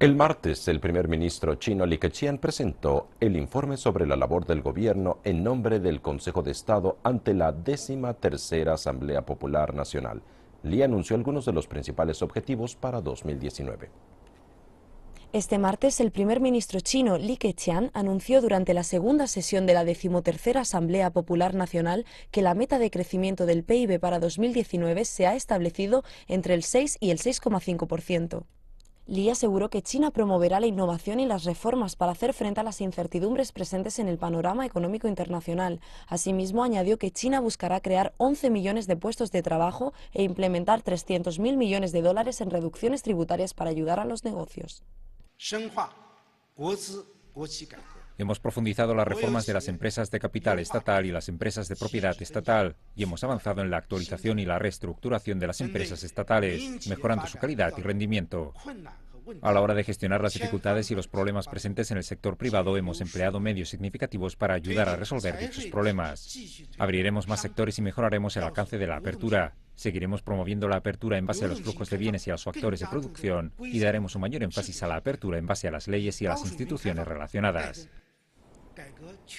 El martes, el primer ministro chino Li Keqiang presentó el informe sobre la labor del gobierno en nombre del Consejo de Estado ante la décima Asamblea Popular Nacional. Li anunció algunos de los principales objetivos para 2019. Este martes, el primer ministro chino Li Keqiang anunció durante la segunda sesión de la decimotercera Asamblea Popular Nacional que la meta de crecimiento del PIB para 2019 se ha establecido entre el 6 y el 6,5%. Li aseguró que China promoverá la innovación y las reformas para hacer frente a las incertidumbres presentes en el panorama económico internacional. Asimismo, añadió que China buscará crear 11 millones de puestos de trabajo e implementar 300.000 millones de dólares en reducciones tributarias para ayudar a los negocios. Hemos profundizado las reformas de las empresas de capital estatal y las empresas de propiedad estatal y hemos avanzado en la actualización y la reestructuración de las empresas estatales, mejorando su calidad y rendimiento. A la hora de gestionar las dificultades y los problemas presentes en el sector privado, hemos empleado medios significativos para ayudar a resolver dichos problemas. Abriremos más sectores y mejoraremos el alcance de la apertura. Seguiremos promoviendo la apertura en base a los flujos de bienes y a los factores de producción y pues, daremos un mayor énfasis a la apertura en base a las leyes y a las instituciones relacionadas. 改革全。